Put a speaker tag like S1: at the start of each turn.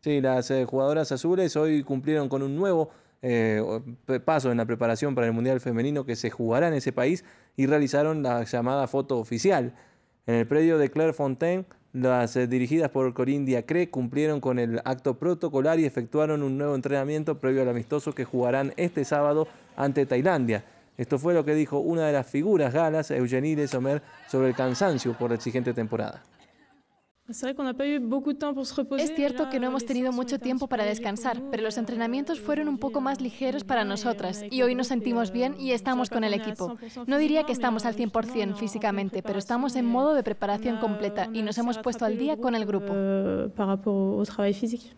S1: Sí, las eh, jugadoras azules hoy cumplieron con un nuevo eh, paso en la preparación para el Mundial Femenino que se jugará en ese país y realizaron la llamada foto oficial. En el predio de Clairefontaine, las eh, dirigidas por Corinne Diacre cumplieron con el acto protocolar y efectuaron un nuevo entrenamiento previo al amistoso que jugarán este sábado ante Tailandia. Esto fue lo que dijo una de las figuras galas, Eugenie de Sommer, sobre el cansancio por la exigente temporada.
S2: Es cierto que no hemos tenido mucho tiempo para descansar, pero los entrenamientos fueron un poco más ligeros para nosotras y hoy nos sentimos bien y estamos con el equipo. No diría que estamos al 100% físicamente, pero estamos en
S3: modo de preparación completa y nos hemos puesto al día con el uh,
S4: grupo.